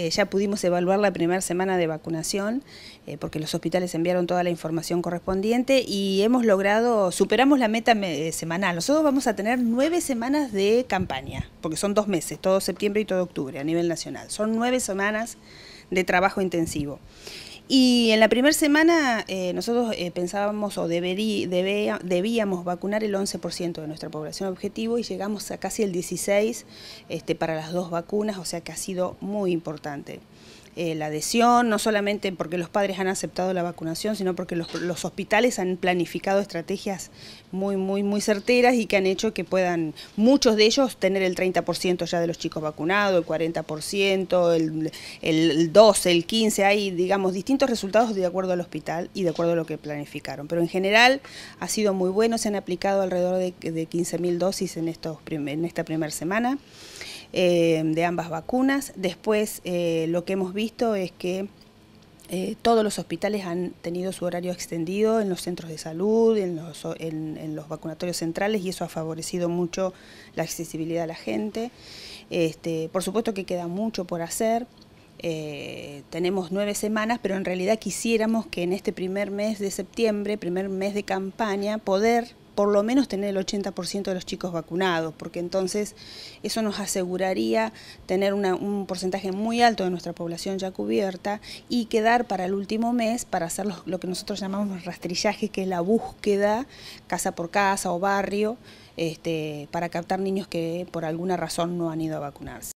Eh, ya pudimos evaluar la primera semana de vacunación, eh, porque los hospitales enviaron toda la información correspondiente y hemos logrado, superamos la meta eh, semanal. Nosotros vamos a tener nueve semanas de campaña, porque son dos meses, todo septiembre y todo octubre a nivel nacional. Son nueve semanas de trabajo intensivo. Y en la primera semana eh, nosotros eh, pensábamos o deberí, debía debíamos vacunar el 11% de nuestra población objetivo y llegamos a casi el 16% este, para las dos vacunas, o sea que ha sido muy importante. Eh, la adhesión, no solamente porque los padres han aceptado la vacunación, sino porque los, hospitales han planificado estrategias muy, muy, muy certeras y que han hecho que puedan muchos de ellos tener el 30% ya de los chicos vacunados, el 40%, el, el 12, el 15, hay, digamos, distintos resultados de acuerdo al hospital y de acuerdo a lo que planificaron, pero en general ha sido muy bueno, se han aplicado alrededor de, de 15.000 dosis en, estos en esta primera semana eh, de ambas vacunas. Después eh, lo que hemos visto es que... Eh, todos los hospitales han tenido su horario extendido en los centros de salud, en los, en los vacunatorios centrales y eso ha favorecido mucho la accesibilidad a la gente. Este, por supuesto que queda mucho por hacer. Eh, tenemos nueve semanas, pero en realidad quisiéramos que en este primer mes de septiembre, primer mes de campaña, poder por lo menos tener el 80% de los chicos vacunados, porque entonces eso nos aseguraría tener un porcentaje muy alto de nuestra población ya cubierta y quedar para el último mes para hacer lo que nosotros llamamos rastrillaje, que es la búsqueda casa por casa o barrio, este, para captar niños que por alguna razón no han ido a vacunarse.